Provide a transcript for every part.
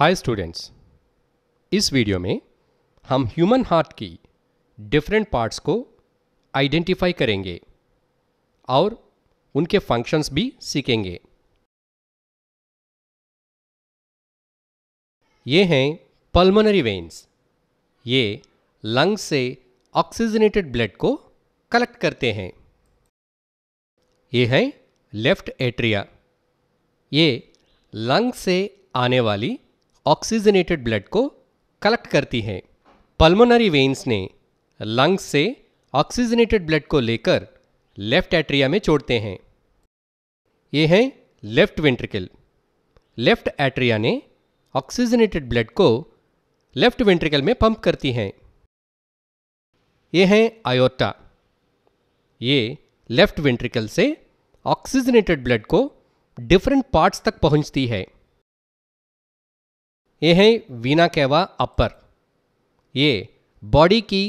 Hi students इस video में हम ह्यूमन हार्ट की डिफरेंट पार्ट्स को आइडेंटिफाई करेंगे और उनके फंक्शंस भी सीखेंगे ये हैं पल्मोनरी वेन्स ये लंग्स से ऑक्सीजनेटेड ब्लड को कलेक्ट करते हैं ये हैं लेफ्ट एट्रिया ये लंग से आने वाली ऑक्सीजनेटेड ब्लड को कलेक्ट करती हैं पल्मोनरी वेन्स ने लंग्स से ऑक्सीजनेटेड ब्लड को लेकर लेफ्ट एट्रिया में छोड़ते हैं ये हैं लेफ्ट वेंट्रिकल लेफ्ट एट्रिया ने ऑक्सीजनेटेड ब्लड को लेफ्ट वेंट्रिकल में पंप करती हैं ये हैं आयोटा ये लेफ्ट वेंट्रिकल से ऑक्सीजनेटेड ब्लड को डिफरेंट पार्ट्स तक पहुंचती है ये हैं वीना कैवा अपर ये बॉडी की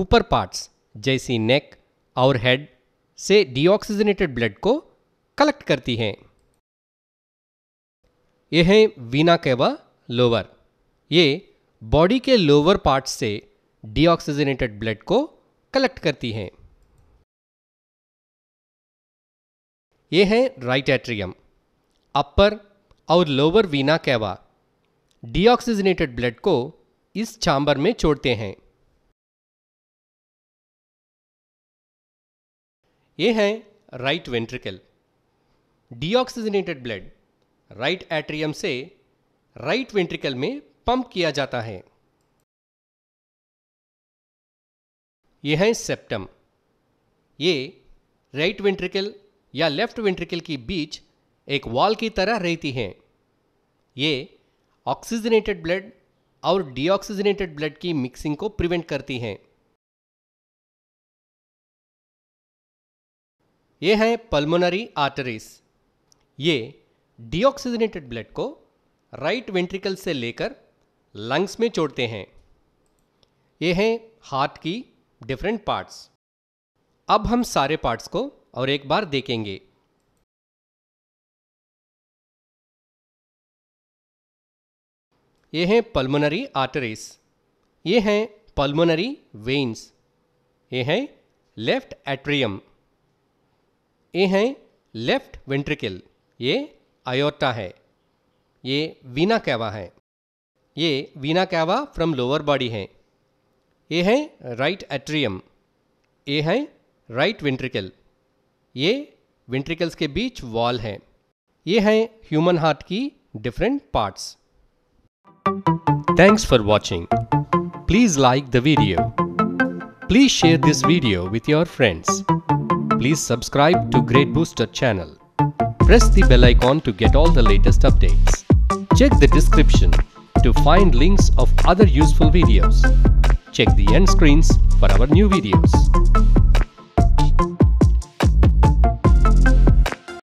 ऊपर पार्ट्स जैसी नेक और हेड से डिऑक्सीजनेटेड ब्लड को कलेक्ट करती हैं ये हैं वीना कैवा लोअर ये बॉडी के लोअर पार्ट्स से डिऑक्सीजनेटेड ब्लड को कलेक्ट करती हैं ये हैं राइट एट्रियम अपर और lower vena cava deoxygenated blood को इस चैम्बर में छोड़ते हैं ये हैं right ventricle deoxygenated blood right atrium से राइट वेंट्रिकल में पंप किया जाता है यह है सेप्टम ये राइट वेंट्रिकल या लेफ्ट वेंट्रिकल के बीच एक वॉल की तरह रहती हैं ये ऑक्सीजनेटेड ब्लड और डीऑक्सीजनेटेड ब्लड की मिक्सिंग को प्रिवेंट करती हैं ये हैं पल्मोनरी आर्टरीज ये डीऑक्सीजनेटेड ब्लड को राइट वेंट्रिकल से लेकर लंग्स में छोड़ते हैं ये हैं हार्ट की डिफरेंट पार्ट्स अब हम सारे पार्ट्स को और एक बार देखेंगे ये हैं पल्मोनरी आर्टरीज ये हैं पल्मोनरी वेन्स ये हैं लेफ्ट एट्रियम ये हैं लेफ्ट वेंट्रिकल ये आयोटा है ये वीना कैवा है ये vena cava from lower body है ये हैं राइट एट्रियम ये हैं राइट वेंट्रिकल ये वेंट्रिकल्स के बीच वॉल है ये हैं ह्यूमन हार्ट की different parts Thanks for watching. Please like the video. Please share this video with your friends. Please subscribe to Great Booster channel. Press the bell icon to get all the latest updates. Check the description to find links of other useful videos. Check the end screens for our new videos.